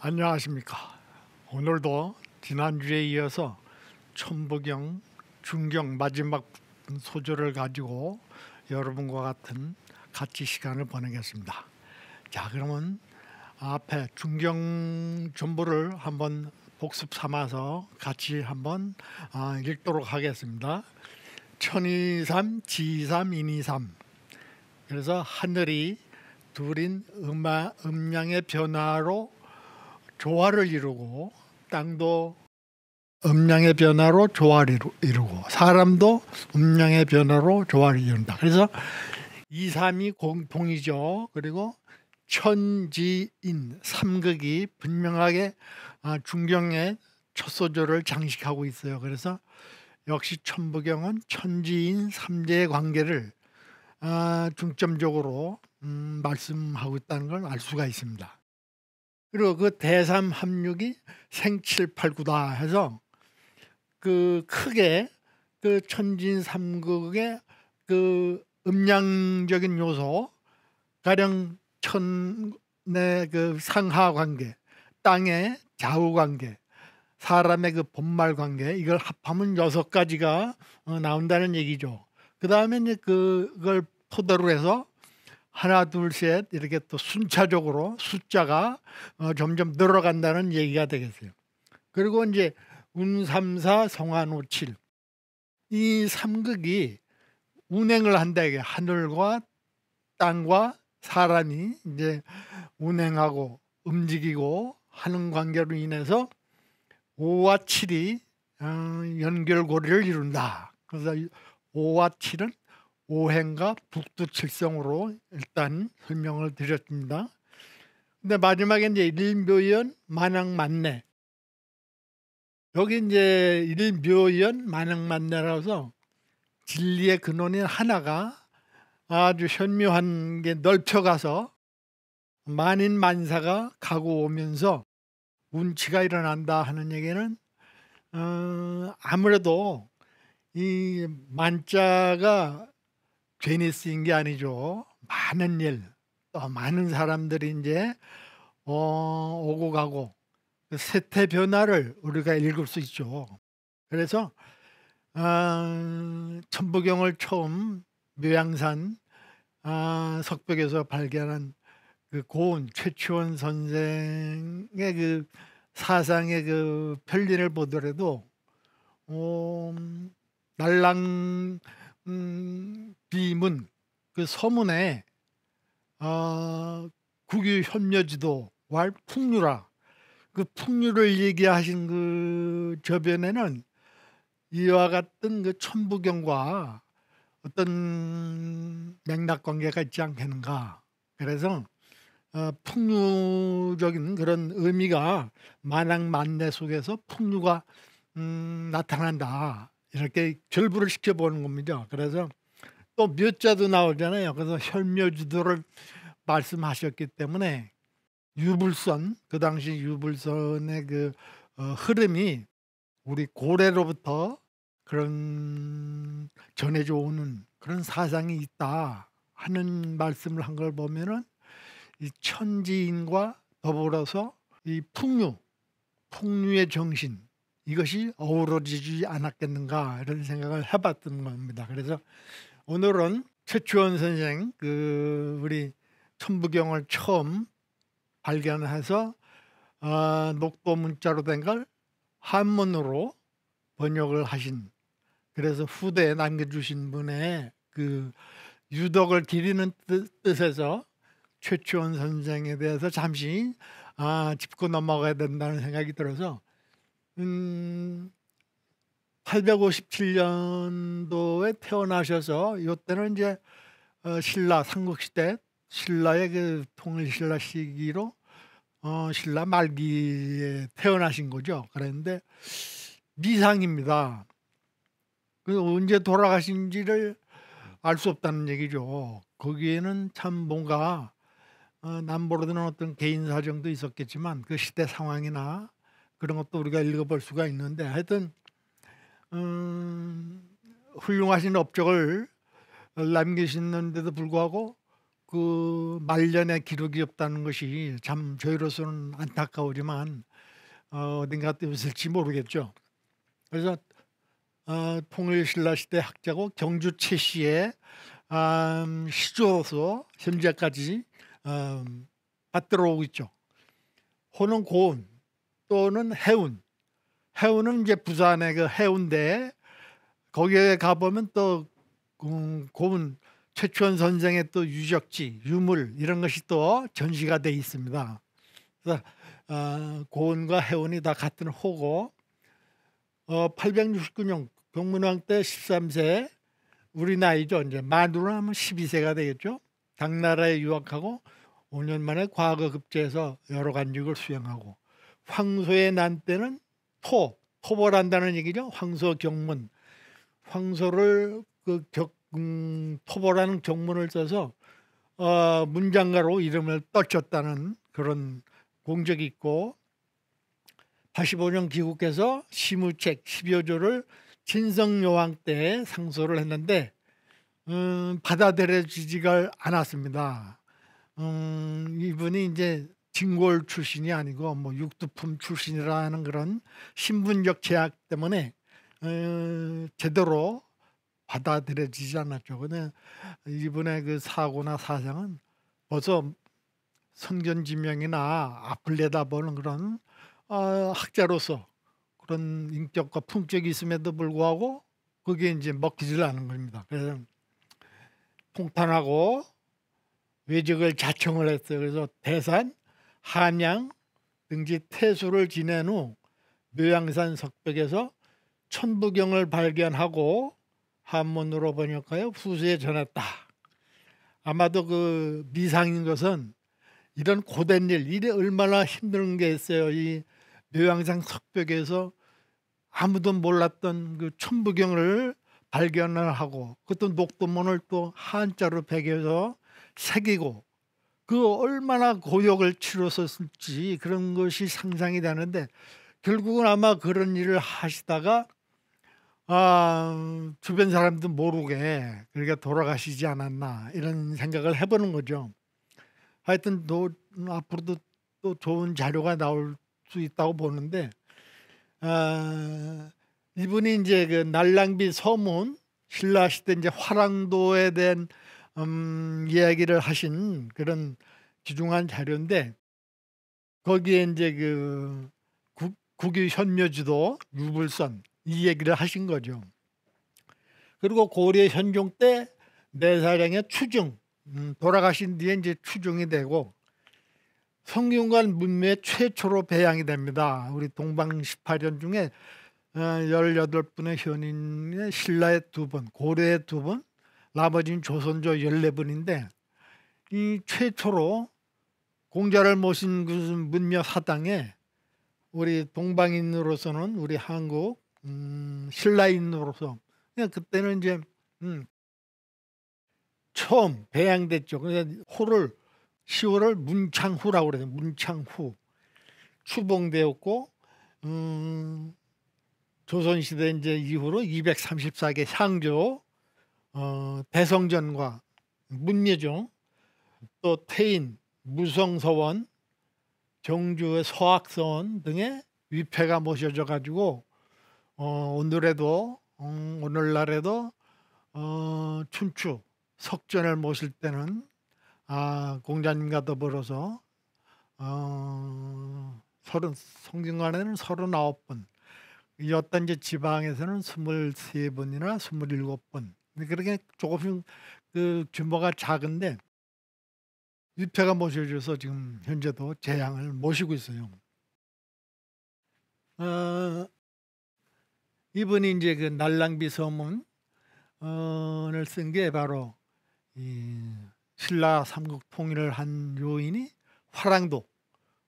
안녕하십니까. 오늘도 지난주에 이어서 천부경 중경 마지막 소절을 가지고 여러분과 같은 같이 시간을 보내겠습니다. 자, 그러면 앞에 중경 전부를 한번 복습 삼아서 같이 한번 아, 읽도록 하겠습니다. 천이삼 지삼 인이삼 그래서 하늘이 둘인 음마, 음양의 변화로 조화를 이루고 땅도 음량의 변화로 조화를 이루고 사람도 음량의 변화로 조화를 이룬다. 그래서 이삼이 공통이죠. 그리고 천지인 삼극이 분명하게 아, 중경의 첫 소절을 장식하고 있어요. 그래서 역시 천부경은 천지인 삼재의 관계를 아, 중점적으로 음, 말씀하고 있다는 걸 알 수가 있습니다. 그리고 그 대삼 합육이 생칠팔구다 해서 그 크게 그 천진 삼국의 그 음양적인 요소 가령 천의 그 상하 관계 땅의 좌우 관계 사람의 그 본말 관계 이걸 합하면 여섯 가지가 어, 나온다는 얘기죠. 그 다음에 이제 그걸 포도로 해서 하나 둘 셋 이렇게 또 순차적으로 숫자가 어, 점점 늘어간다는 얘기가 되겠어요. 그리고 이제 운삼사 성한오칠 이 삼극이 운행을 한다 이게 하늘과 땅과 사람이 이제 운행하고 움직이고 하는 관계로 인해서 오와칠이 어, 연결고리를 이룬다. 그래서 오와칠은 오행과 북두칠성으로 일단 설명을 드렸습니다. 근데 마지막에 이제 일묘연 만왕만내 여기 이제 일묘연 만왕만내라서 진리의 근원인 하나가 아주 현묘한 게 넓혀가서 만인 만사가 가고 오면서 운치가 일어난다 하는 얘기는 어, 아무래도 이 만자가 괜니 쓰인 게 아니죠. 많은 일, 또 많은 사람들이 이제 어, 오고 가고 그 세태 변화를 우리가 읽을 수 있죠. 그래서 어, 천부경을 처음 묘양산 어, 석벽에서 발견한 그 고은 최치원 선생의 그 사상의 그 편린을 보더라도 어, 음, 날랑 음, 비문 그 서문에 어, 국유협력지도 왈풍류라 그 풍류를 얘기하신 그 저변에는 이와 같은 그 천부경과 어떤 맥락 관계가 있지 않겠는가 그래서 어, 풍류적인 그런 의미가 만악 만내 속에서 풍류가 음, 나타난다 이렇게 절부를 시켜보는 겁니다. 그래서 또 몇자도 나오잖아요. 그래서 혈묘지도를 말씀하셨기 때문에 유불선 그 당시 유불선의 그 어, 흐름이 우리 고래로부터 그런 전해져 오는 그런 사상이 있다 하는 말씀을 한 걸 보면은 이 천지인과 더불어서 이 풍류 풍류의 정신 이것이 어우러지지 않았겠는가 이런 생각을 해봤던 겁니다. 그래서 오늘은 최추원 선생 그 우리 천부경을 처음 발견해서 어, 녹도 문자로 된 걸 한문으로 번역을 하신 그래서 후대에 남겨주신 분의 그 유덕을 기리는 뜻, 에서 최추원 선생에 대해서 잠시 아, 짚고 넘어가야 된다는 생각이 들어서 음, 857년도에 태어나셔서 요때는 이제 어, 신라 삼국 시대 신라의 그 통일 신라 시기로 어, 신라 말기에 태어나신 거죠. 그런데 미상입니다. 그 언제 돌아가신지를 알 수 없다는 얘기죠. 거기에는 참 뭔가 어, 남보로 드는 어떤 개인 사정도 있었겠지만 그 시대 상황이나 그런 것도 우리가 읽어볼 수가 있는데 하여튼 음, 훌륭하신 업적을 남기셨는데도 불구하고 그 말년에 기록이 없다는 것이 참 저희로서는 안타까우지만 어, 어딘가 또 있을지 모르겠죠. 그래서 어, 통일신라 시대 학자고 경주 최씨의 아, 음, 시조로서 현재까지 어, 받들어 오고 있죠. 호는 고운 또는 해운. 해운은 이제 부산의 그 해운대 거기에 가보면 또 음, 고문 최초원 선생의 또 유적지, 유물 이런 것이 또 전시가 돼 있습니다. 그래서 어, 고은과 해운이 다 같은 호고 어, 869년 경문왕 때 13세 우리 나이죠. 이제 만으로 하면 12세가 되겠죠. 당나라에 유학하고 5년 만에 과거 급제에서 여러 관직을 수행하고 황소의 난 때는 토, 토벌한다는 얘기죠. 황소 경문. 황소를 그 격, 음, 토벌하는 경문을 써서 어, 문장가로 이름을 떨쳤다는 그런 공적이 있고 85년 귀국해서 시무책 12조를 진성여왕 때 상소를 했는데 음, 받아들여지지가 않았습니다. 음, 이분이 이제 진골 출신이 아니고 뭐 육두품 출신이라는 그런 신분적 제약 때문에 어, 제대로 받아들여지지 않았죠. 근데 이번에 그 사고나 사상은 벌써 선견지명이나 앞을 내다보는 그런 어, 학자로서 그런 인격과 품격이 있음에도 불구하고 그게 이제 먹히질 않은 겁니다. 그래서 통탄하고 외적을 자청을 했어요. 그래서 대산 한양 등지 태수를 지낸 후 묘양산 석벽에서 천부경을 발견하고 한문으로 번역하여 후세에 전했다. 아마도 그 미상인 것은 이런 고된 일, 일이 얼마나 힘든 게 있어요. 이 묘양산 석벽에서 아무도 몰랐던 그 천부경을 발견을 하고 그것도 녹두문을 또 한자로 베겨서 새기고 그 얼마나 고역을 치렀었을지 그런 것이 상상이 되는데 결국은 아마 그런 일을 하시다가 아, 주변 사람도 모르게 그러니까 돌아가시지 않았나 이런 생각을 해보는 거죠. 하여튼 또 앞으로도 또 좋은 자료가 나올 수 있다고 보는데 아, 이분이 이제 그 날랑비 서문 신라 시대 이제 화랑도에 대한 음, 이야기를 하신 그런 귀중한 자료인데 거기에 이제 그 국, 국유 현묘지도 유불선 이 얘기를 하신 거죠. 그리고 고려 현종 때 내사량의 네 추중 음, 돌아가신 뒤에 이제 추중이 되고 성균관 문매 최초로 배양이 됩니다. 우리 동방 18년 중에 18분의 어, 현인의 신라의 두 번, 고려의 두 번, 나머지는 조선조 14분인데 이 최초로 공자를 모신 그 문묘 사당에 우리 동방인으로서는 우리 한국 음, 신라인으로서 그때는 이제 음, 처음 배양됐죠. 그래서 호를 시호를 문창후라고 그래요. 문창후 추봉되었고 음, 조선시대 이제 이후로 234개 상조 어, 대성전과 문예종 또 태인 무성서원 정주의소학서원 등의 위패가 모셔져 가지고 어, 오늘에도 음, 오늘날에도 어, 춘추 석전을 모실 때는 아, 공자님과 더불어서 어, 서른, 성균관에는 서른아홉 분이 어떤 이제 지방에서는 스물세 분이나 스물일곱 분 그렇게 조금씩 그 규모가 작은데 유폐가 모셔줘서 지금 현재도 재앙을 모시고 있어요. 어, 이분이 이제 그 날랑비 서문을 쓴 게 바로 이 신라 삼국 통일을 한 요인이 화랑도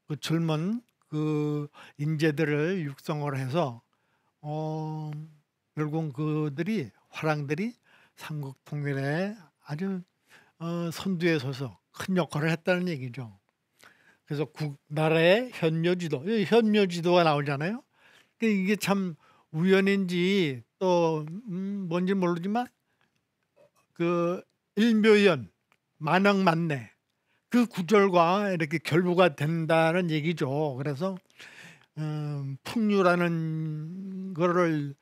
그 젊은 그 인재들을 육성을 해서 어, 결국 그들이 화랑들이 삼국 통일에 아주 어, 선두에 서서 큰 역할을 했다는 얘기죠. 그래서 국 나라의 현묘지도 현묘지도가 나오잖아요. 그 이게 참 우연인지 또 음, 뭔지 모르지만 그 일묘연 만왕만내 그 구절과 이렇게 결부가 된다는 얘기죠. 그래서 음, 풍류라는 거를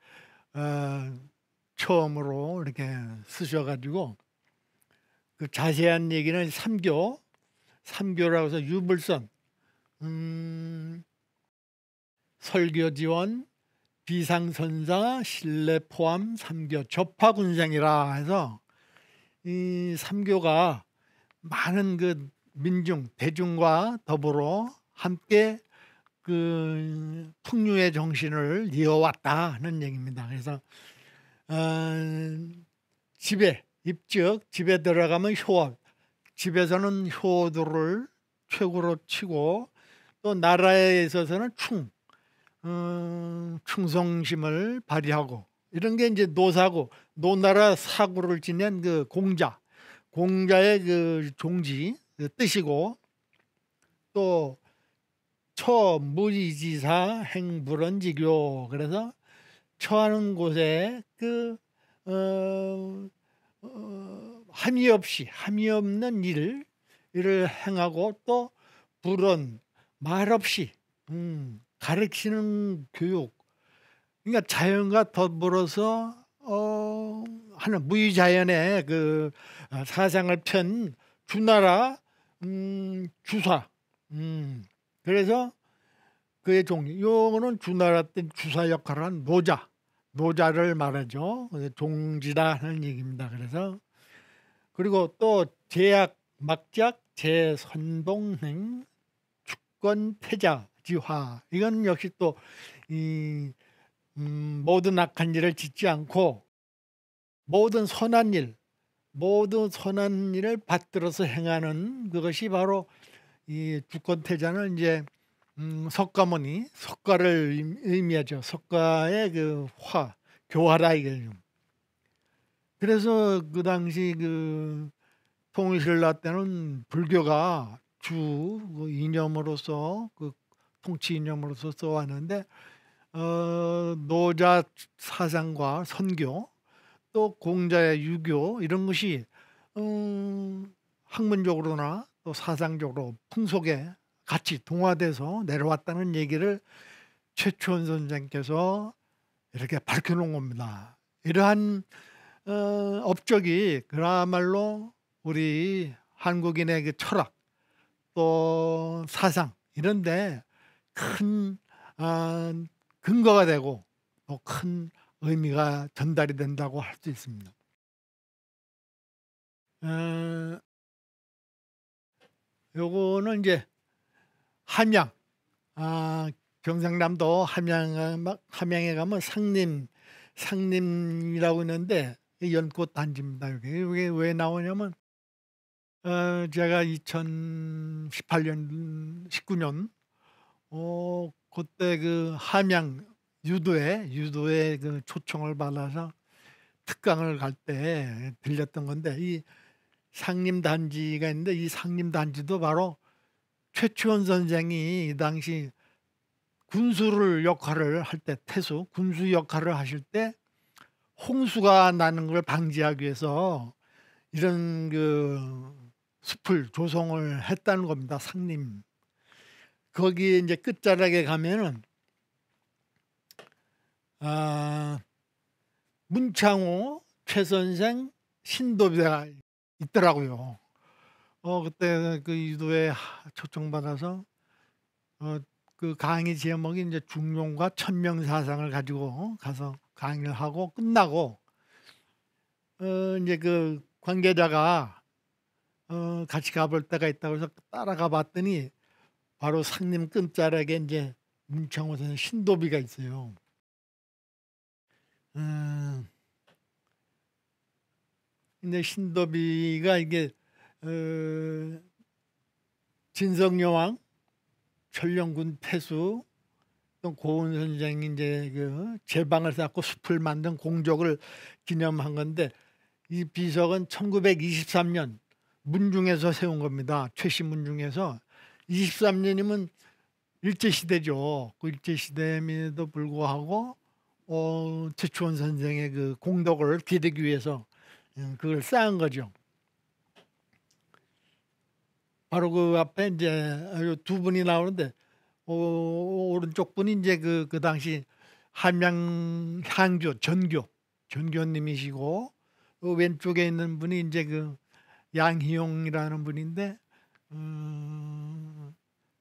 어, 처음으로 이렇게 쓰셔가지고 그 자세한 얘기는 삼교, 삼교라고 해서 유불선, 음, 설교 지원, 비상선사, 신뢰 포함, 삼교, 접하군생이라 해서 이 삼교가 많은 그 민중, 대중과 더불어 함께 그 풍류의 정신을 이어왔다 하는 얘기입니다. 그래서 어, 집에 입적 집에 들어가면 효압 집에서는 효도를 최고로 치고 또 나라에 있어서는 충 어, 충성심을 발휘하고 이런 게 이제 노사고 노나라 사고를 지낸 그 공자 공자의 그 종지 그 뜻이고 또 초무지지사 행불언지교 그래서 처하는 곳에 그 어, 어, 함의 없이 함의 없는 일을 일을 행하고 또 불언 말 없이 음, 가르치는 교육 그러니까 자연과 더불어서 어, 하는 무의자연의 그 어, 사상을 편 주나라 음, 주사 음, 그래서 그의 종이 요거는 주나라 때 주사 역할을 한 노자 노자를 말하죠. 종지라 하는 얘기입니다. 그래서 그리고 또 제약 막작 제선동행 주권 태자 지화 이건 역시 또이 음, 모든 악한 일을 짓지 않고 모든 선한 일 모든 선한 일을 받들어서 행하는 그것이 바로 이 주권 태자는 이제 음, 석가모니 석가를 의미하죠. 석가의 그 화, 교화라 이거죠. 그래서 그 당시 그 통일신라 때는 불교가 주 그 이념으로서 그 통치 이념으로서 써왔는데 어, 노자 사상과 선교 또 공자의 유교 이런 것이 음, 학문적으로나 또 사상적으로 풍속에 같이 동화돼서 내려왔다는 얘기를 최초원 선생께서 이렇게 밝혀놓은 겁니다. 이러한 어, 업적이 그야말로 우리 한국인의 그 철학 또 사상 이런데 큰 어, 근거가 되고 또 큰 의미가 전달이 된다고 할 수 있습니다. 어, 요거는 이제 함양 아, 경상남도 함양 함양에 가면 상림 상림이라고 있는데 연꽃 단지입니다. 이게 왜 나오냐면 어, 제가 2018년 19년 어 그때 그 함양 유도회 유도회 그 초청을 받아서 특강을 갈 때 들렸던 건데 이 상림 단지가 있는데 이 상림 단지도 바로 최치원 선생이 당시 군수를 역할을 할 때 태수 군수 역할을 하실 때 홍수가 나는 걸 방지하기 위해서 이런 그 숲을 조성을 했다는 겁니다. 상림 거기에 이제 끝자락에 가면은 아 문창호 최선생 신도배가 있더라고요. 어 그때 그 유도에 초청받아서 어 그 강의 제목이 이제 중용과 천명 사상을 가지고 어, 가서 강의를 하고 끝나고 어 이제 그 관계자가 어 같이 가볼 때가 있다고 해서 따라가 봤더니 바로 상림 끝자락에 이제 문창호 선생 신도비가 있어요. 음 근데 신도비가 이게 어, 진성여왕, 철령군 태수, 또 고은 선생이 이제 그 제방을 쌓고 숲을 만든 공적을 기념한 건데 이 비석은 1923년 문중에서 세운 겁니다. 최신 문중에서 23년이면 일제 시대죠. 그 일제 시대에도 불구하고 어 최추원 선생의 그 공덕을 기대기 위해서 음, 그걸 쌓은 거죠. 바로 그 앞에 이제 두 분이 나오는데 오, 오른쪽 분이 이제 그, 그 당시 한양 향교 전교 전교님이시고 그 왼쪽에 있는 분이 이제 그 양희용이라는 분인데 음,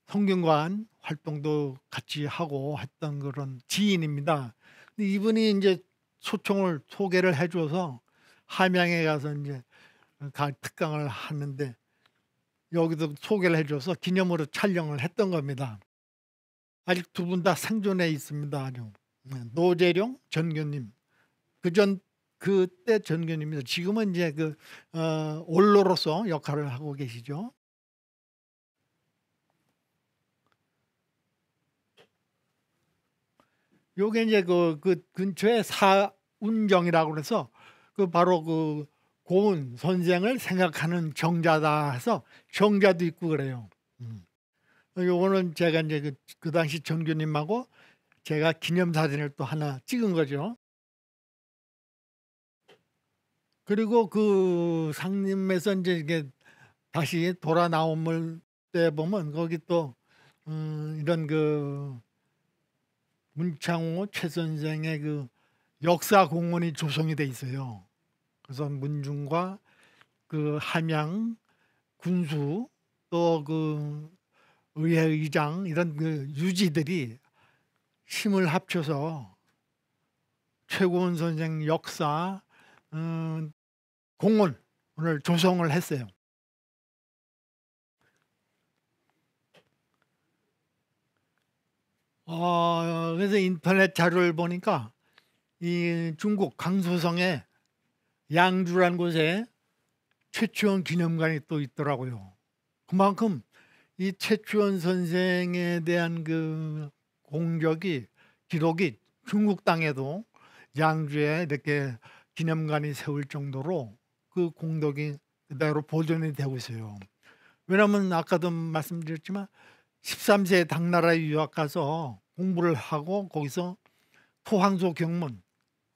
성균관 활동도 같이 하고 했던 그런 지인입니다. 근데 이분이 이제 소총을 소개를 해줘서 함양에 가서 이제 특강을 하는데 여기도 소개를 해줘서 기념으로 촬영을 했던 겁니다. 아직 두 분 다 생존해 있습니다. 아주. 네, 노재룡 전교님 그전 그때 전교님입니다. 지금은 이제 그 어, 원로로서 역할을 하고 계시죠. 요게 이제 그, 그 근처에 사운정이라고 그래서 그 바로 그 고운 선생을 생각하는 정자다 해서 정자도 있고 그래요. 음. 요거는 제가 이제 그, 그 당시 정규님하고 제가 기념사진을 또 하나 찍은 거죠. 그리고 그 상림에서 이제 이게 다시 돌아 나옴을 때 보면 거기 또 음, 이런 그 문창호 최 선생의 그 역사 공원이 조성이 돼 있어요. 그래서 문중과 그 함양 군수 또 그 의회의장 이런 그 유지들이 힘을 합쳐서 최고원 선생 역사 음, 공원 오늘 조성을 했어요. 어, 그래서 인터넷 자료를 보니까 이 중국 강소성에 양주라는 곳에 최치원 기념관이 또 있더라고요. 그만큼 이최치원 선생에 대한 그 공적이 기록이 중국 땅에도 양주에 이렇게 기념관이 세울 정도로 그 공덕이 그대로 보존이 되고 있어요. 왜냐하면 아까도 말씀드렸지만 13세 당나라 에 유학 가서 공부를 하고 거기서 포항소 경문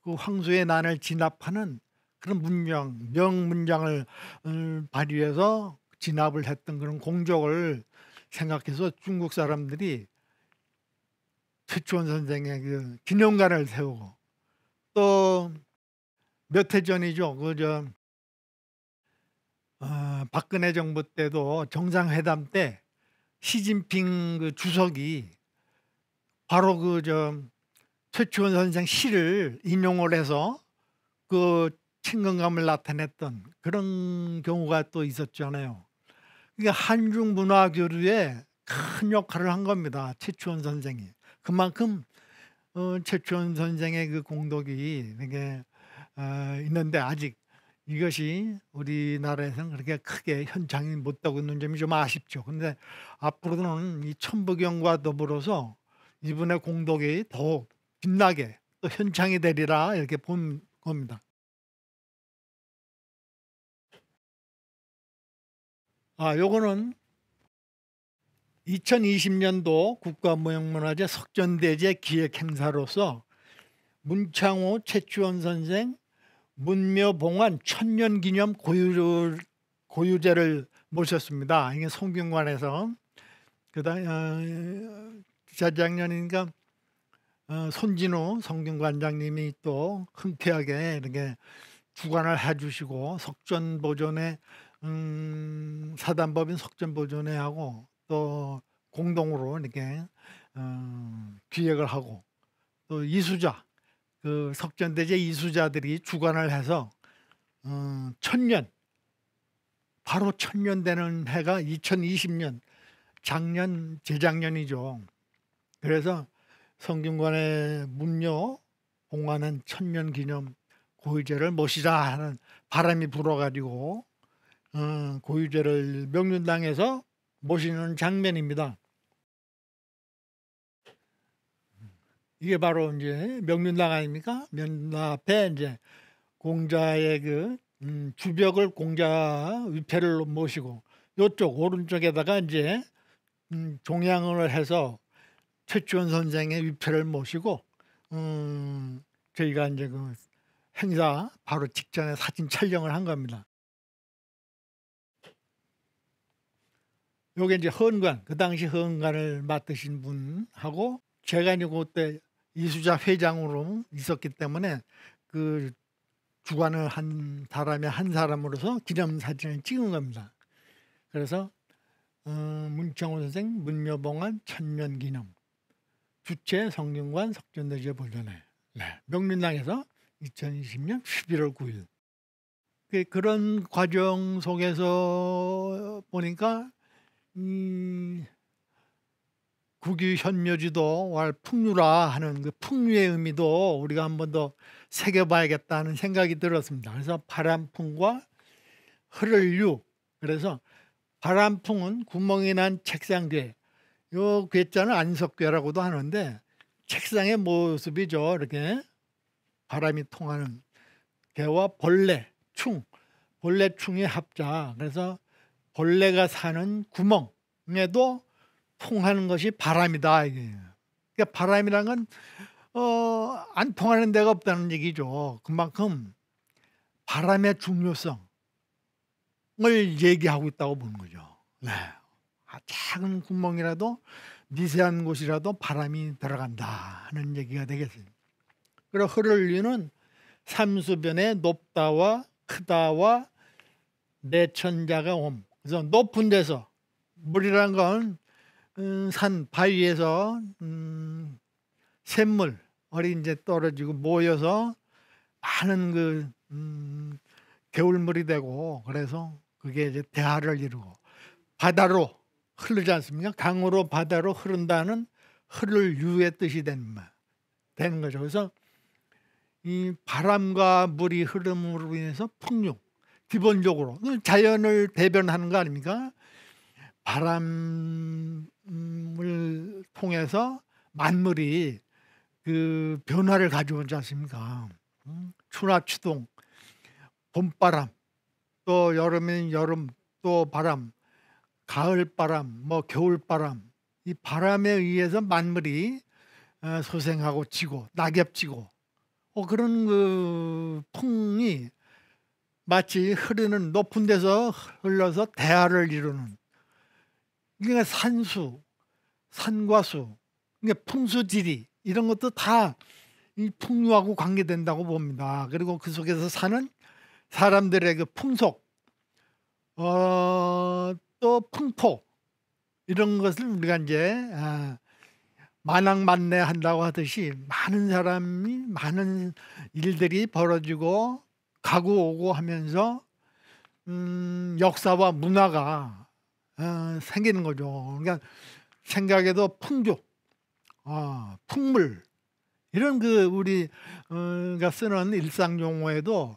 그 황소의 난을 진압하는 그런 문장 명문장을 음, 발휘해서 진압을 했던 그런 공적을 생각해서 중국 사람들이 최치원 선생의 그 기념관을 세우고 또 몇 해 전이죠 그저 어, 박근혜 정부 때도 정상회담 때 시진핑 그 주석이 바로 그 저 최치원 선생 시를 인용을 해서 그 친근감을 나타냈던 그런 경우가 또 있었잖아요. 이게 그러니까 한중 문화 교류에 큰 역할을 한 겁니다. 최추원 선생이 그만큼 어, 최추원 선생의 그 공덕이 이게 어, 있는데 아직 이것이 우리나라에서는 그렇게 크게 현장이 못 되고 있는 점이 좀 아쉽죠. 근데 앞으로는 이 천부경과 더불어서 이분의 공덕이 더욱 빛나게 또 현장이 되리라 이렇게 본 겁니다. 아, 요거는 2020년도 국가무형문화재 석전대제 기획행사로서 문창호, 최치원 선생, 문묘봉환 천년기념 고유, 고유제를 모셨습니다. 이게 송균관에서 그다음 어, 작년인가 어, 손진우 성균관장님이 또 흔쾌하게 이렇게 주관을 해주시고 석전 보존에 음, 사단법인 석전보존회하고 또 공동으로 이렇게 음, 기획을 하고 또 이수자 그 석전대제 이수자들이 주관을 해서 음, 천년 바로 천년 되는 해가 2020년 작년 재작년이죠. 그래서 성균관의 문묘 공하은 천년 기념 고의제를 모시자 하는 바람이 불어가지고 어, 고유죄를 명륜당에서 모시는 장면입니다. 이게 바로 이제 명륜당 아닙니까? 명륜 앞에 이제 공자의 그 음, 주벽을 공자 위패를 모시고 요쪽 오른쪽에다가 이제 음, 종양을 해서 최치원 선생의 위패를 모시고 음, 저희가 이제 그 행사 바로 직전에 사진 촬영을 한 겁니다. 요게 이제 헌관 그 당시 헌관을 맡으신 분하고 제가 이제 그때 이수자 회장으로 있었기 때문에 그 주관을 한 사람의 한 사람으로서 기념 사진을 찍은 겁니다. 그래서 어, 문창호 선생 문묘봉안 천년 기념 주체 성균관 석전대지에 보존해 네, 명륜당에서 2020년 11월 9일 그, 그런 과정 속에서 보니까 음, 국유현묘지도 왈 풍류라 하는 그 풍류의 의미도 우리가 한번 더 새겨봐야겠다는 생각이 들었습니다. 그래서 바람풍과 흐를류 그래서 바람풍은 구멍이 난 책상 괴. 요 괴자는 안석괴라고도 하는데 책상의 모습이죠. 이렇게 바람이 통하는 개와 벌레, 충, 벌레충의 합자. 그래서 벌레가 사는 구멍에도 통하는 것이 바람이다. 그러니까 바람이란 건 어, 안 통하는 데가 없다는 얘기죠. 그만큼 바람의 중요성을 얘기하고 있다고 보는 거죠. 네. 아, 작은 구멍이라도 미세한 곳이라도 바람이 들어간다 하는 얘기가 되겠습니다. 그리고 흐를류는 삼수변에 높다와 크다와 내천자가 옴 그래서 높은 데서 물이란 건 음, 산 바위에서 음, 샘물 어린 이제 떨어지고 모여서 많은 그 음, 겨울물이 되고 그래서 그게 이제 대하를 이루고 바다로 흐르지 않습니까? 강으로 바다로 흐른다는 흐를 유의 뜻이 되는 말 되는 거죠. 그래서 이 바람과 물이 흐름으로 인해서 풍류 기본적으로 자연을 대변하는 거 아닙니까? 바람을 통해서 만물이 그 변화를 가져오지 않습니까? 음, 추나 추동, 봄바람, 또 여름인 여름, 또 바람, 가을바람, 뭐 겨울바람 이 바람에 의해서 만물이 어, 소생하고 지고 낙엽 지고 어, 그런 그 풍이 마치 흐르는 높은 데서 흘러서 대하를 이루는 그러니까 산수, 산과수, 그러니까 풍수지리 이런 것도 다이 풍류하고 관계된다고 봅니다. 그리고 그 속에서 사는 사람들의 그 풍속, 어, 또 풍포 이런 것을 우리가 이제 아, 만악만내한다고 하듯이 많은 사람이 많은 일들이 벌어지고 가고 오고 하면서 음, 역사와 문화가 어, 생기는 거죠. 그러니까 생각에도 풍조, 어, 풍물 이런 그 우리 가 어, 그러니까 쓰는 일상 용어에도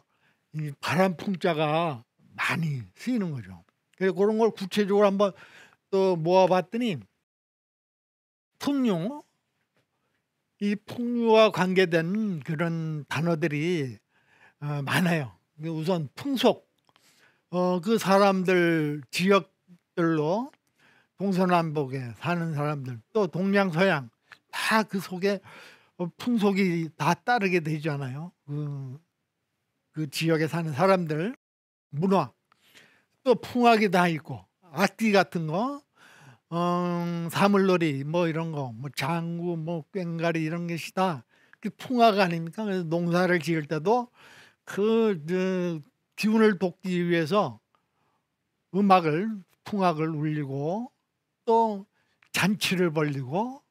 이 바람 풍자가 많이 쓰이는 거죠. 그래서 그런 걸 구체적으로 한번 또 모아봤더니 풍류이풍류와 관계된 그런 단어들이 어, 많아요. 우선 풍속 어, 그 사람들 지역들로 동서남북에 사는 사람들 또 동양 서양 다 그 속에 어, 풍속이 다 따르게 되잖아요. 그, 그 지역에 사는 사람들 문화 또 풍악이 다 있고 악기 같은 거 어, 사물놀이 뭐 이런 거뭐 장구 뭐 꽹가리 이런 것이 다그 풍악 아닙니까? 그래서 농사를 지을 때도 그, 저, 기운을 돕기 위해서 음악을 풍악을 울리고 또 잔치를 벌리고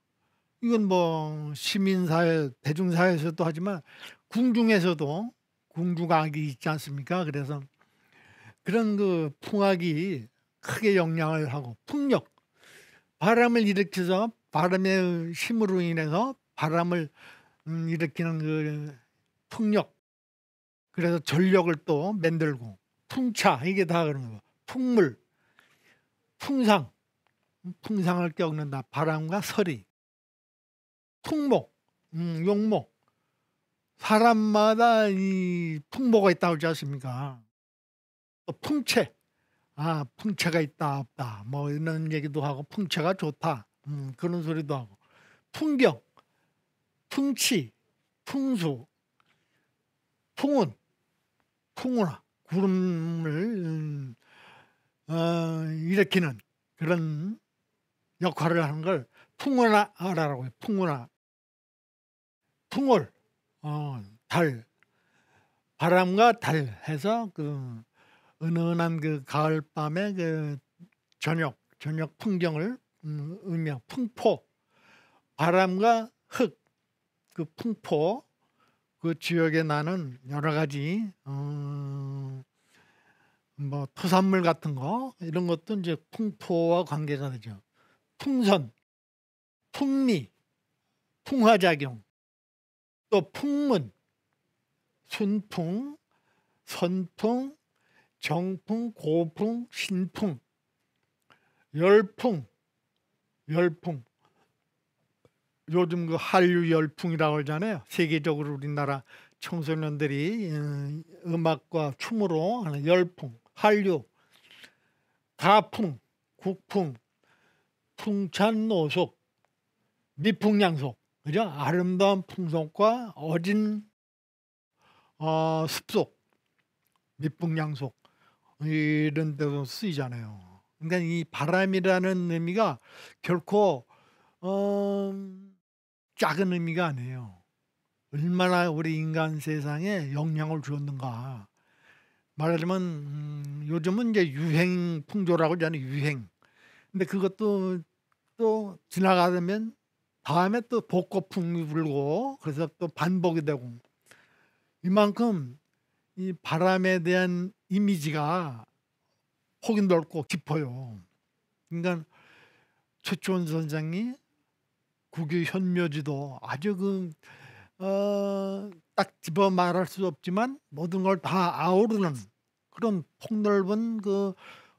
이건 뭐 시민사회 대중사회에서도 하지만 궁중에서도 궁중악이 있지 않습니까? 그래서 그런 그 풍악이 크게 영향을 하고 풍력 바람을 일으켜서 바람의 힘으로 인해서 바람을 음, 일으키는 그 풍력 그래서 전력을 또 만들고 풍차 이게 다 그런 거예요. 풍물, 풍상, 풍상을 껴는다 바람과 서리, 풍목, 음, 용목. 사람마다 이 풍모가 있다 그러지 않습니까? 또 풍채, 아 풍채가 있다 없다 뭐 이런 얘기도 하고 풍채가 좋다 음, 그런 소리도 하고 풍경, 풍치, 풍수, 풍운 풍우나 구름을 어, 일으키는 그런 역할을 하는 걸 풍우나라라고 해요. 풍우나 풍월 어, 달 바람과 달 해서 그 은은한 그 가을 밤의 그 저녁 저녁 풍경을 음, 의미한 풍포 바람과 흙 그 풍포 그 지역에 나는 여러 가지 어, 뭐 토산물 같은 거 이런 것도 이제 풍토와 관계가 되죠. 풍선, 풍미, 풍화작용, 또 풍문, 순풍, 선풍, 정풍, 고풍, 신풍, 열풍, 열풍 요즘 그 한류 열풍이라고 하잖아요. 세계적으로 우리나라 청소년들이 음, 음악과 춤으로 하는 열풍, 한류, 가풍, 국풍, 풍찬노속, 미풍양속, 그죠? 아름다운 풍속과 어진 어, 습속, 미풍양속 이런 데도 쓰이잖아요. 그러니까 이 바람이라는 의미가 결코 어, 작은 의미가 아니에요. 얼마나 우리 인간 세상에 영향을 주었는가. 말하자면 음, 요즘은 이제 유행 풍조라고 하잖아요. 유행. 근데 그것도 또 지나가면 다음에 또 복고풍이 불고 그래서 또 반복이 되고 이만큼 이 바람에 대한 이미지가 폭이 넓고 깊어요. 그러니까 최초원 선장이 국유 현묘지도 아주 그 어, 딱 집어 말할 수 없지만 모든 걸 다 아우르는 그런 폭넓은 그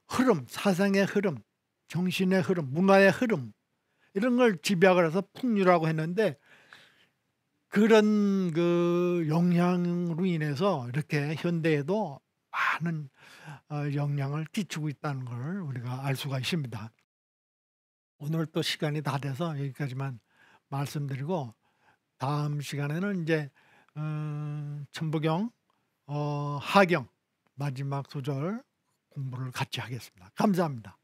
흐름, 사상의 흐름, 정신의 흐름, 문화의 흐름 이런 걸 집약을 해서 풍류라고 했는데 그런 그 영향으로 인해서 이렇게 현대에도 많은 어, 영향을 끼치고 있다는 걸 우리가 알 수가 있습니다. 오늘 또 시간이 다 돼서 여기까지만 말씀드리고 다음 시간에는 이제 음, 천부경 어, 하경 마지막 소절 공부를 같이 하겠습니다. 감사합니다.